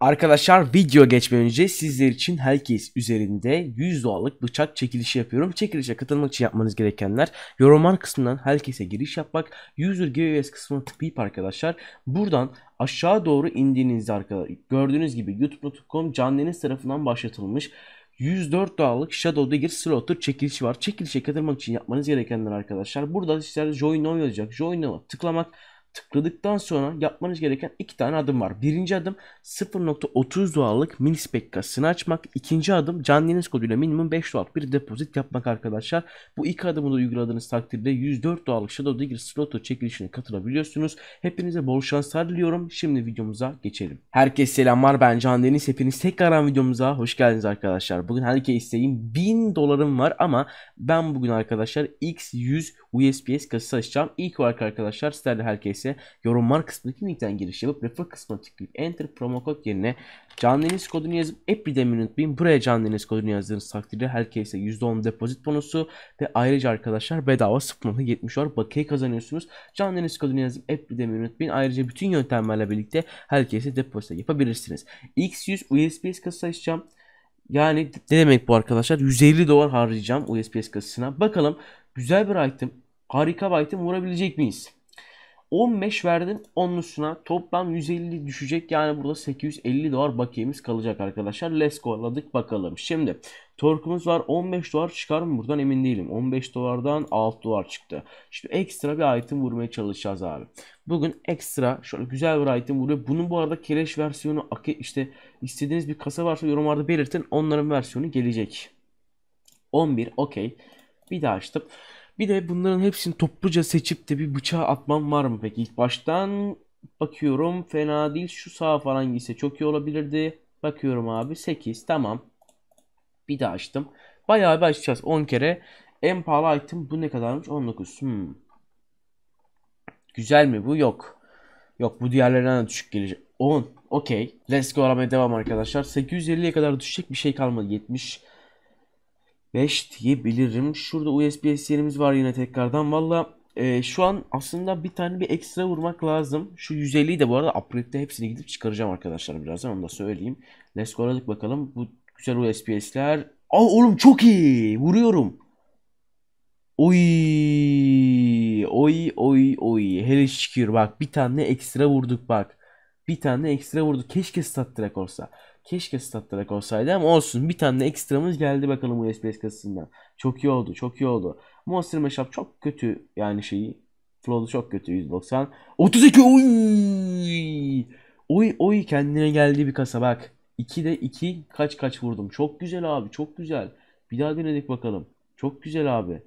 Arkadaşlar video geçmeden önce sizler için herkes üzerinde 100 dolarlık bıçak çekilişi yapıyorum. Çekilişe katılmak için yapmanız gerekenler yorumlar kısmından herkese giriş yapmak. User giveaways kısmına tıklayıp arkadaşlar buradan aşağı doğru indiğinizde arkadaşlar gördüğünüz gibi youtube.com canleniz tarafından başlatılmış 104 dolarlık Shadow Dagger Slaughter çekilişi var. Çekilişe katılmak için yapmanız gerekenler arkadaşlar. Burada sizler Join Now yazacak. Join Now'a tıklamak Tıkladıktan sonra yapmanız gereken iki tane adım var. Birinci adım 0.30 dolarlık minispek kasasını açmak. İkinci adım canliniz koduyla minimum 5 dolarlık bir depozit yapmak arkadaşlar. Bu iki adımı da uyguladığınız takdirde 104 dolarlık Shadow Digger Sloto çekilişine katılabiliyorsunuz. Hepinize bol şanslar diliyorum. Şimdi videomuza geçelim. Herkese selamlar ben Can Deniz. Hepiniz tekrardan videomuza hoş geldiniz arkadaşlar. Bugün herkese isteğim 1000 dolarım var ama ben bugün arkadaşlar X100 USPS kasası açacağım. İlk olarak arkadaşlar sizlerle herkese yorumlar kısmındaki linkten giriş yapıp refer kısmına tıklayıp enter promo kod yerine canlı deniz kodunu yazıp Epidemin bin Buraya canlı deniz kodunu yazdığınız takdirde herkese %10 depozit bonusu ve ayrıca arkadaşlar bedava sıfırlama 70 dolar bakiye kazanıyorsunuz. Canlı deniz kodunu yazıp Epidemin bin Ayrıca bütün yöntemlerle birlikte herkese depozito yapabilirsiniz. X100 USPS kasası açacağım. Yani ne demek bu arkadaşlar? 150 dolar harcayacağım USPS kasasına. Bakalım güzel bir item Harika White'ı vurabilecek miyiz? 15 verdim. Onun toplam 150 düşecek. Yani burada 850 dolar bakiyemiz kalacak arkadaşlar. Let's go'ladık bakalım. Şimdi torkumuz var. 15 dolar çıkar mı? Buradan emin değilim. 15 dolardan 6 dolar çıktı. Şimdi ekstra bir item vurmaya çalışacağız abi. Bugün ekstra şöyle güzel bir item vuruyor. Bunun bu arada keleş versiyonu işte istediğiniz bir kasa varsa yorumlarda belirtin. Onların versiyonu gelecek. 11 okey. Bir daha açtım. Bir de bunların hepsini topluca seçip de bir bıçağa atmam var mı peki ilk baştan? Bakıyorum fena değil şu sağ falan gitse çok iyi olabilirdi. Bakıyorum abi 8 tamam. Bir daha açtım. Bayağı bir açacağız 10 kere. En pahalı item bu ne kadarmış? 19. Hmm. Güzel mi bu? Yok. Yok bu diğerlerinden de düşük gelecek. 10. Okey. Let's go aramaya devam arkadaşlar. 850'ye kadar düşecek bir şey kalmadı. 70 5 diyebilirim. Şurada USBS yerimiz var yine tekrardan. Valla e, şu an aslında bir tane bir ekstra vurmak lazım. Şu 150'yi de bu arada upgrade'de hepsini gidip çıkaracağım arkadaşlar birazdan onu da söyleyeyim. Let's go'ladık bakalım. Bu güzel USBS'ler. Aa oğlum çok iyi. Vuruyorum. Oy. Oy oy oy. Hele şükür bak bir tane ekstra vurduk bak. Bir tane ekstra vurduk. Keşke stat direkt olsa. Keşke statlara olsaydı ama olsun. Bir tane ekstramız geldi bakalım bu SPS kasasından. Çok iyi oldu. Çok iyi oldu. Monster Mashup çok kötü yani şeyi. Flow'u çok kötü 190. 32 oy. Oy oy kendine geldi bir kasa bak. de 2 kaç kaç vurdum. Çok güzel abi çok güzel. Bir daha denedik bakalım. Çok güzel abi.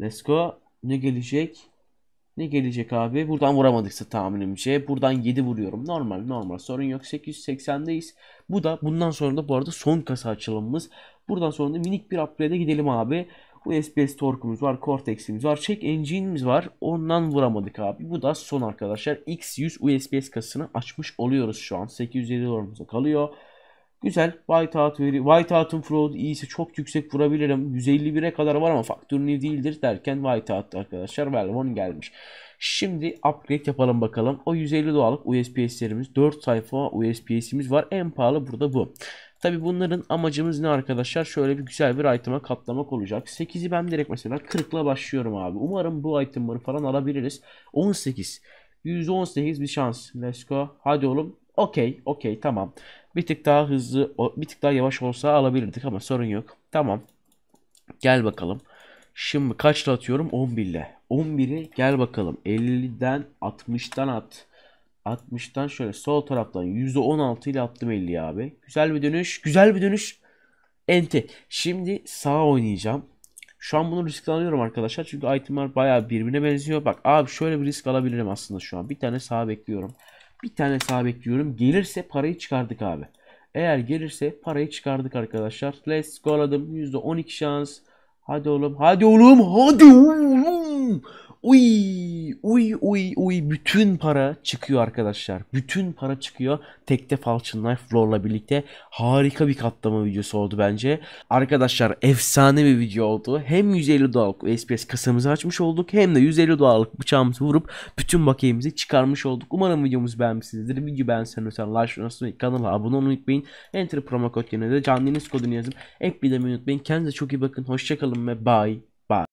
Let's go. Ne gelecek? Ne gelecek abi? Buradan vuramadıksa tahminimce. Buradan 7 vuruyorum. Normal normal sorun yok. 880'deyiz. Bu da bundan sonra da bu arada son kasa açılımımız. Buradan sonra da minik bir upgrade'e gidelim abi. USPS torkumuz var. Cortex'imiz var. Check engine'imiz var. Ondan vuramadık abi. Bu da son arkadaşlar. X100 USPS kasını açmış oluyoruz şu an. 850 dolarımıza kalıyor. Güzel. Whiteout veri. Whiteout'un fraud iyisi çok yüksek vurabilirim. 151'e kadar var ama faktör ne değildir derken Whiteout arkadaşlar Valvon gelmiş. Şimdi upgrade yapalım bakalım. O 150 dolarlık USPS'lerimiz 4 sayfa USPS'imiz var. En pahalı burada bu. Tabi bunların amacımız ne arkadaşlar? Şöyle bir güzel bir item'a katlamak olacak. 8'i ben direkt mesela 40'la başlıyorum abi. Umarım bu item'ları falan alabiliriz. 18. 118 bir şans. Let's go. Hadi oğlum. Okey, okey, tamam. Bir tık daha hızlı, bir tık daha yavaş olsa alabilirdik ama sorun yok. Tamam. Gel bakalım. Şimdi kaçla atıyorum? 11 ile. 11'i gel bakalım. 50'den 60'tan at. 60'tan şöyle sol taraftan %16 ile attım 50'yi abi. Güzel bir dönüş. Güzel bir dönüş. Enti. Şimdi sağ oynayacağım. Şu an bunu risk alıyorum arkadaşlar. Çünkü itemler bayağı birbirine benziyor. Bak abi şöyle bir risk alabilirim aslında şu an. Bir tane sağ bekliyorum. Bir tane sağ bekliyorum. Gelirse parayı çıkardık abi. Eğer gelirse parayı çıkardık arkadaşlar. Let's go aladım. %12 şans. Hadi oğlum. Hadi oğlum. Hadi oğlum. Uy, uy, uy, uy. Bütün para çıkıyor arkadaşlar. Bütün para çıkıyor. Tekte Falcon Knife Floor'la birlikte harika bir katlama videosu oldu bence. Arkadaşlar efsane bir video oldu. Hem 150 dolarlık SPS kasamızı açmış olduk. Hem de 150 dolarlık bıçağımızı vurup bütün bakiyemizi çıkarmış olduk. Umarım videomuzu beğenmişsinizdir. Video beğensen lütfen like unutmayın. Kanala abone olmayı unutmayın. Enter promo kod yerine de canliniz kodunu yazıp eklemeyi unutmayın. Kendinize çok iyi bakın. Hoşçakalın ve bye.